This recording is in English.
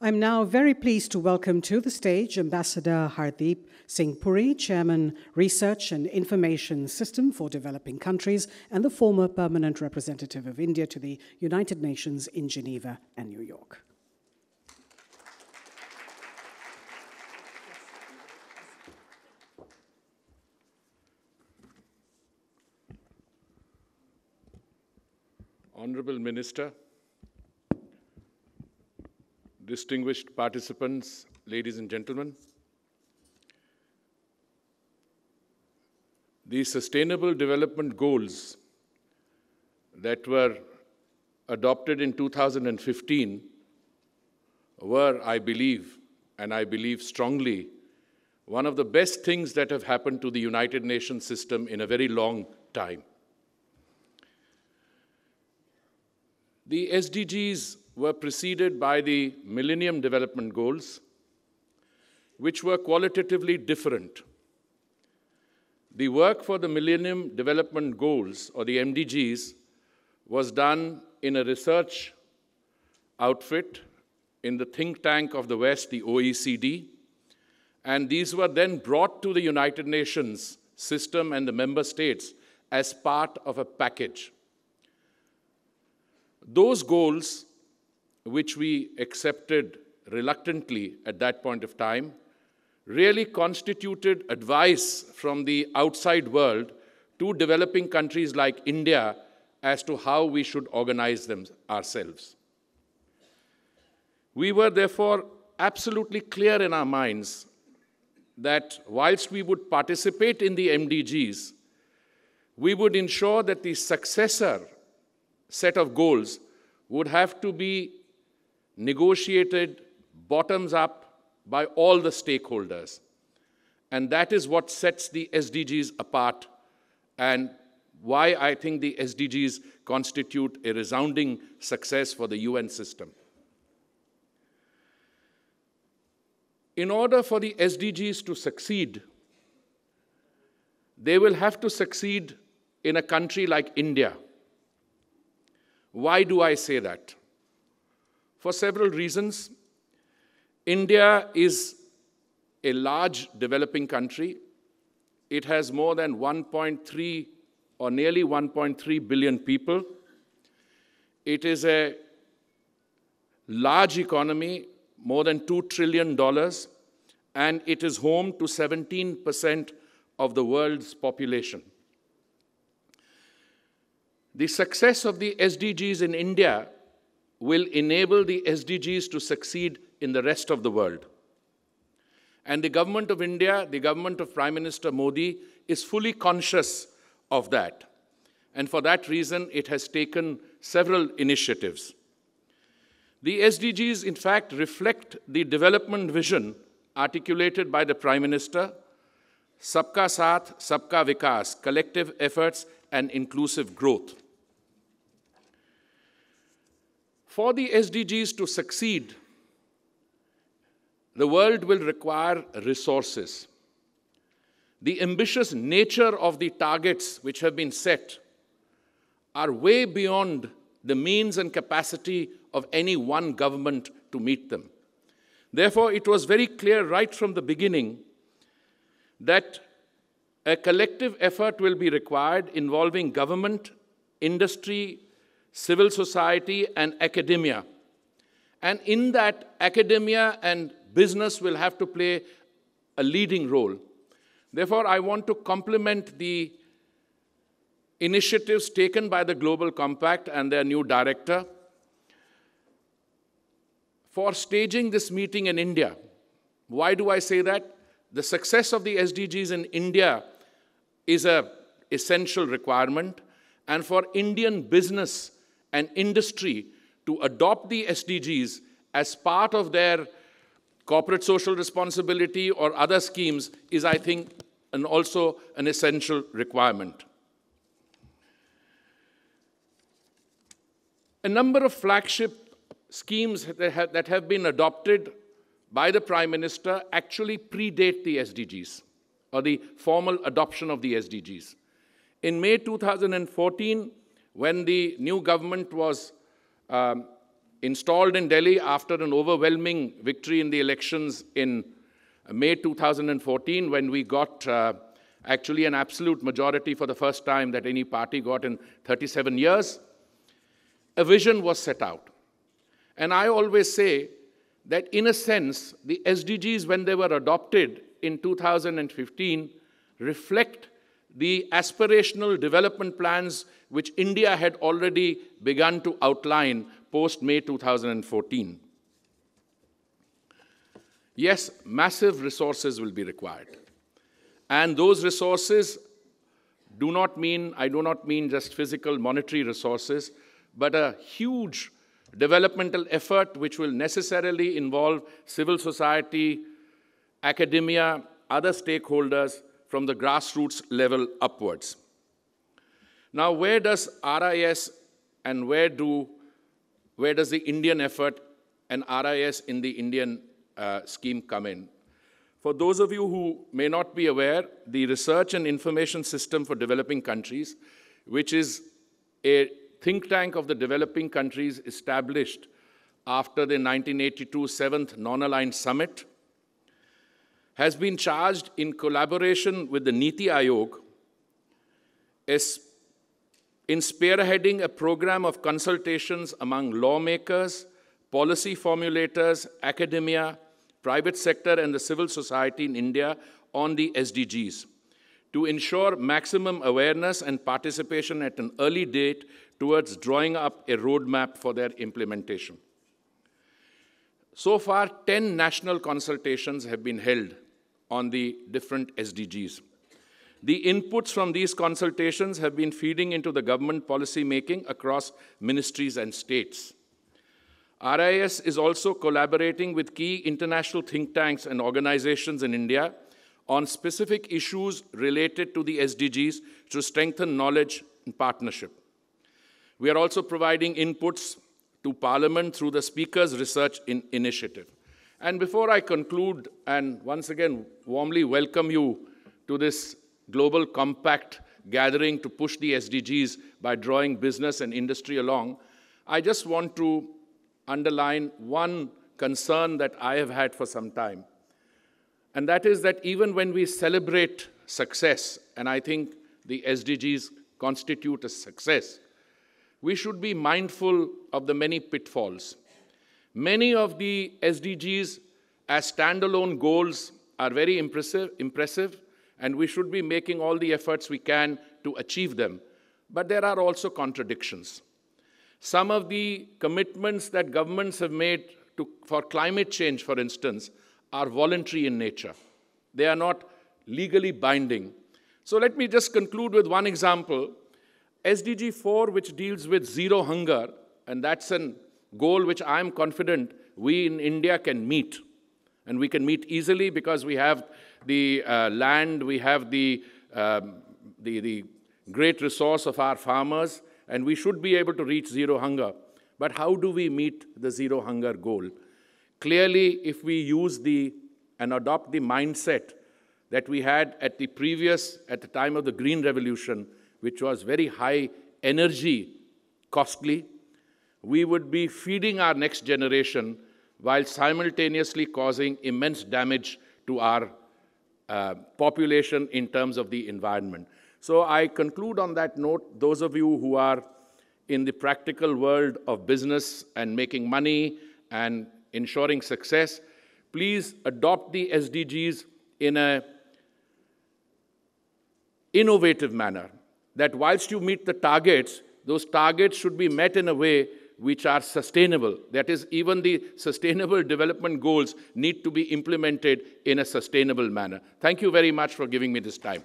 I'm now very pleased to welcome to the stage Ambassador Hardeep Singh Puri, Chairman, Research and Information System for Developing Countries, and the former Permanent Representative of India to the United Nations in Geneva and New York. Honorable Minister, distinguished participants, ladies and gentlemen. The Sustainable Development Goals that were adopted in 2015 were, I believe, and I believe strongly, one of the best things that have happened to the United Nations system in a very long time. The SDGs were preceded by the Millennium Development Goals, which were qualitatively different. The work for the Millennium Development Goals, or the MDGs, was done in a research outfit in the think tank of the West, the OECD, and these were then brought to the United Nations system and the member states as part of a package. Those goals which we accepted reluctantly at that point of time, really constituted advice from the outside world to developing countries like India as to how we should organize them ourselves. We were therefore absolutely clear in our minds that whilst we would participate in the MDGs, we would ensure that the successor set of goals would have to be negotiated bottoms up by all the stakeholders. And that is what sets the SDGs apart and why I think the SDGs constitute a resounding success for the UN system. In order for the SDGs to succeed, they will have to succeed in a country like India. Why do I say that? for several reasons. India is a large developing country. It has more than 1.3 or nearly 1.3 billion people. It is a large economy, more than $2 trillion, and it is home to 17% of the world's population. The success of the SDGs in India will enable the SDGs to succeed in the rest of the world. And the government of India, the government of Prime Minister Modi, is fully conscious of that. And for that reason, it has taken several initiatives. The SDGs, in fact, reflect the development vision articulated by the Prime Minister Sabka Saath, Sabka Vikas, collective efforts and inclusive growth. For the SDGs to succeed, the world will require resources. The ambitious nature of the targets which have been set are way beyond the means and capacity of any one government to meet them. Therefore, it was very clear right from the beginning that a collective effort will be required involving government, industry, civil society, and academia. And in that, academia and business will have to play a leading role. Therefore, I want to compliment the initiatives taken by the Global Compact and their new director for staging this meeting in India. Why do I say that? The success of the SDGs in India is an essential requirement, and for Indian business and industry to adopt the SDGs as part of their corporate social responsibility or other schemes is, I think, and also an essential requirement. A number of flagship schemes that have been adopted by the Prime Minister actually predate the SDGs or the formal adoption of the SDGs. In May 2014, when the new government was um, installed in Delhi after an overwhelming victory in the elections in May 2014, when we got uh, actually an absolute majority for the first time that any party got in 37 years, a vision was set out. And I always say that, in a sense, the SDGs, when they were adopted in 2015, reflect the aspirational development plans which India had already begun to outline post May 2014. Yes, massive resources will be required. And those resources do not mean, I do not mean just physical monetary resources, but a huge developmental effort which will necessarily involve civil society, academia, other stakeholders, from the grassroots level upwards. Now, where does RIS and where, do, where does the Indian effort and RIS in the Indian uh, scheme come in? For those of you who may not be aware, the Research and Information System for Developing Countries, which is a think tank of the developing countries established after the 1982 7th Non-Aligned Summit, has been charged in collaboration with the Niti Aayog in spearheading a program of consultations among lawmakers, policy formulators, academia, private sector, and the civil society in India on the SDGs to ensure maximum awareness and participation at an early date towards drawing up a roadmap for their implementation. So far, 10 national consultations have been held on the different SDGs. The inputs from these consultations have been feeding into the government policy making across ministries and states. RIS is also collaborating with key international think tanks and organizations in India on specific issues related to the SDGs to strengthen knowledge and partnership. We are also providing inputs to Parliament through the Speaker's Research in Initiative. And before I conclude and once again warmly welcome you to this global compact gathering to push the SDGs by drawing business and industry along, I just want to underline one concern that I have had for some time. And that is that even when we celebrate success, and I think the SDGs constitute a success, we should be mindful of the many pitfalls Many of the SDGs as standalone goals are very impressive, impressive, and we should be making all the efforts we can to achieve them. But there are also contradictions. Some of the commitments that governments have made to, for climate change, for instance, are voluntary in nature. They are not legally binding. So let me just conclude with one example. SDG 4, which deals with zero hunger, and that's an goal which I am confident we in India can meet. And we can meet easily because we have the uh, land, we have the, um, the, the great resource of our farmers, and we should be able to reach zero hunger. But how do we meet the zero hunger goal? Clearly, if we use the and adopt the mindset that we had at the previous, at the time of the Green Revolution, which was very high energy, costly, we would be feeding our next generation while simultaneously causing immense damage to our uh, population in terms of the environment. So I conclude on that note. Those of you who are in the practical world of business and making money and ensuring success, please adopt the SDGs in an innovative manner. That whilst you meet the targets, those targets should be met in a way which are sustainable. That is, even the sustainable development goals need to be implemented in a sustainable manner. Thank you very much for giving me this time.